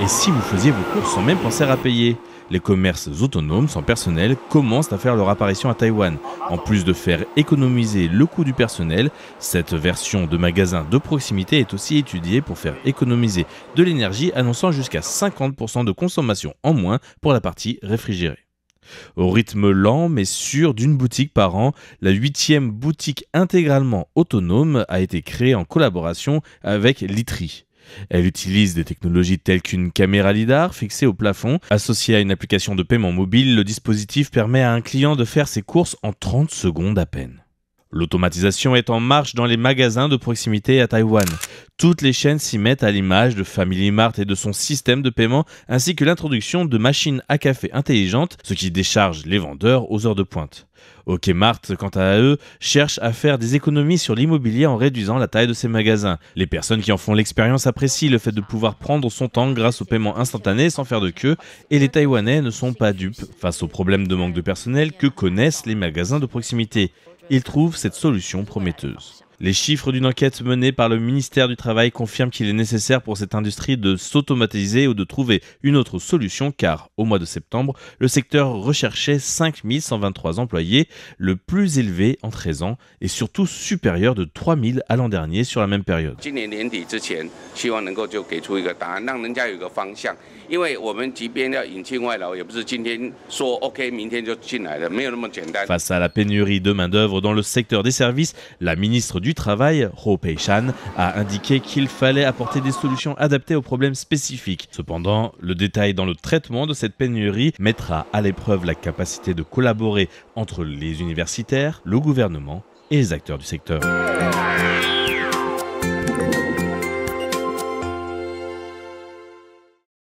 Et si vous faisiez vos courses sans même penser à payer les commerces autonomes sans personnel commencent à faire leur apparition à Taïwan. En plus de faire économiser le coût du personnel, cette version de magasin de proximité est aussi étudiée pour faire économiser de l'énergie, annonçant jusqu'à 50% de consommation en moins pour la partie réfrigérée. Au rythme lent mais sûr d'une boutique par an, la huitième boutique intégralement autonome a été créée en collaboration avec l'ITRI. Elle utilise des technologies telles qu'une caméra LIDAR fixée au plafond. Associée à une application de paiement mobile, le dispositif permet à un client de faire ses courses en 30 secondes à peine. L'automatisation est en marche dans les magasins de proximité à Taïwan. Toutes les chaînes s'y mettent à l'image de Family Mart et de son système de paiement, ainsi que l'introduction de machines à café intelligentes, ce qui décharge les vendeurs aux heures de pointe. OK Mart, quant à eux, cherche à faire des économies sur l'immobilier en réduisant la taille de ses magasins. Les personnes qui en font l'expérience apprécient le fait de pouvoir prendre son temps grâce au paiement instantané sans faire de queue, et les Taïwanais ne sont pas dupes face aux problèmes de manque de personnel que connaissent les magasins de proximité. Il trouve cette solution prometteuse. Les chiffres d'une enquête menée par le ministère du Travail confirment qu'il est nécessaire pour cette industrie de s'automatiser ou de trouver une autre solution car au mois de septembre, le secteur recherchait 5123 employés, le plus élevé en 13 ans et surtout supérieur de 3000 à l'an dernier sur la même période. Face à la pénurie de main d'œuvre dans le secteur des services, la ministre du Travail, Ho pei Shan a indiqué qu'il fallait apporter des solutions adaptées aux problèmes spécifiques. Cependant, le détail dans le traitement de cette pénurie mettra à l'épreuve la capacité de collaborer entre les universitaires, le gouvernement et les acteurs du secteur.